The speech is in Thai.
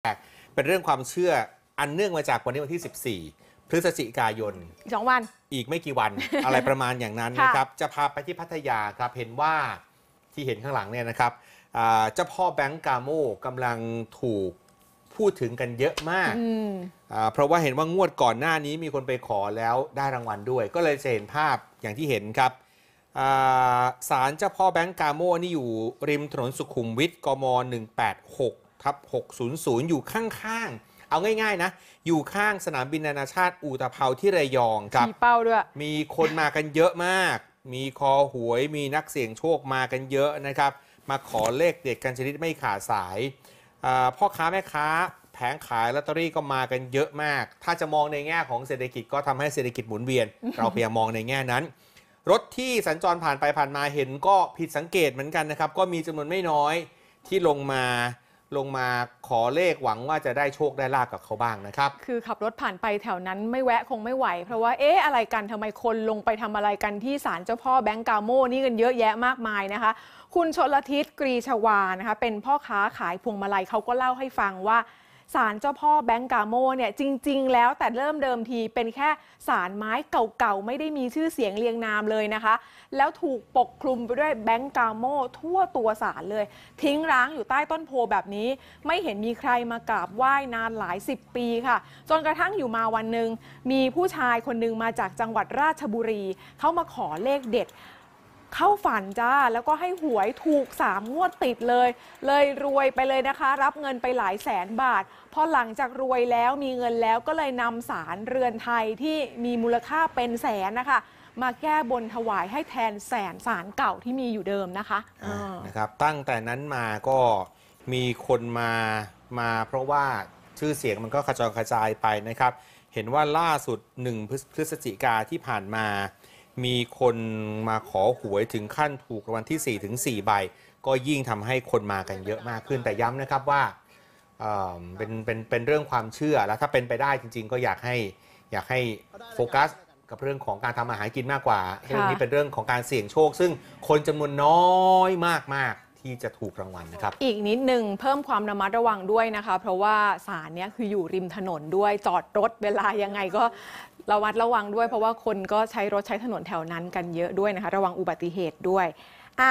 แรกเป็นเรื่องความเชื่ออันเนื่องมาจากวันนี้วันที่ 14 พฤศจิกายนสองวันอีกไม่กี่วันอะไรประมาณอย่างนั้นนะครับจะพาไปที่พัทยาครับเห็นว่าที่เห็นข้างหลังเนี่ยนะครับเจ้าพ่อแบงก์กาโมกำลังถูกพูดถึงกันเยอะมากมเพราะว่าเห็นว่างวดก่อนหน้านี้มีคนไปขอแล้วได้รางวัลด้วย ก็เลยจะเห็นภาพอย่างที่เห็นครับาศาลเจ้าพ่อแบงก์กาโมนี่อยู่ริมถนนสุขุมวิทกม186ทับ600อยู่ข้างๆ เอาง่ายๆนะ อยู่ข้างสนามบินนานาชาติอู่ตะเภาที่ระยองครับมีเป้าด้วย มีคนมากันเยอะมาก มีคอหวย มีนักเสี่ยงโชคมากันเยอะนะครับ มาขอเลขเด็ดกันชนิดไม่ขาดสายพ่อค้า แม่ค้า แผงขายลอตเตอรี่ก็มากันเยอะมาก ถ้าจะมองในแง่ของเศรษฐกิจก็ทำให้เศรษฐกิจหมุนเวียน เราพยายามมองในแง่นั้น รถที่สัญจรผ่านไปผ่านมาเห็นก็ผิดสังเกตเหมือนกันนะครับ ก็มีจำนวนไม่น้อยที่ลงมาลงมาขอเลขหวังว่าจะได้โชคได้ลาบกับเขาบ้างนะครับ คือขับรถผ่านไปแถวนั้นไม่แวะคงไม่ไหว เพราะว่าเอ๊ะ อะไรกันทำไมคนลงไปทำอะไรกันที่ศาลเจ้าพ่อแบงก์กาโมนี่กันเยอะแยะมากมายนะคะ คุณชนละทิศกรีชวานะคะเป็นพ่อค้าขายพวงมาลัยเขาก็เล่าให้ฟังว่าศาลเจ้าพ่อแบงกาโมเนี่ยจริง ๆ แล้วแต่เริ่มเดิมทีเป็นแค่ศาลไม้เก่าๆ ไม่ได้มีชื่อเสียงเรียงนามเลยนะคะ แล้วถูกปกคลุมไปด้วยแบงกกาโมทั่วตัวศาลเลย ทิ้งร้างอยู่ใต้ต้นโพแบบนี้ ไม่เห็นมีใครมากราบไหว้นานหลาย 10 ปีค่ะ จนกระทั่งอยู่มาวันหนึ่งมีผู้ชายคนหนึ่งมาจากจังหวัดราชบุรี เขามาขอเลขเด็ดเข้าฝันจ้าแล้วก็ให้หวยถูกสามงวดติดเลย เลยรวยไปเลยนะคะ รับเงินไปหลายแสนบาทพอหลังจากรวยแล้วมีเงินแล้วก็เลยนำสารเรือนไทยที่มีมูลค่าเป็นแสนนะคะ มาแก้บนถวายให้แทนแสนสารเก่าที่มีอยู่เดิมนะคะะนะครับตั้งแต่นั้นมาก็มีคนมามา เพราะว่าชื่อเสียงมันก็กระจกระจายไปนะครับ เห็นว่าล่าสุด1พฤศจิกาที่ผ่านมามีคนมาขอหวยถึงขั้นถูกรางวัลที่4ถึง4ใบ ก็ยิ่งทำให้คนมากันเยอะมากขึ้นแต่ย้ำนะครับว่าเเป็นเป็นเป็นเรื่องความเชื่อแล้วถ้าเป็นไปได้จริง ๆก็อยากให้ อยากให้โฟกัสกับเรื่องของการทำอาหารกินมากกว่าเรื่องนี้เป็นเรื่องของการเสี่ยงโชค ซึ่งคนจำนวนน้อยมากๆที่จะถูกรางวัลนะครับ อีกนิดนึงเพิ่มความระมัดระวังด้วยนะคะ เพราะว่าสารเนี้ยคืออยู่ริมถนนด้วย จอดรถเวลายังไงก็ระมัดระวังด้วย เพราะว่าคนก็ใช้รถใช้ถนนแถวนั้นกันเยอะด้วยนะคะระวังอุบัติเหตุด้วยอ่ะ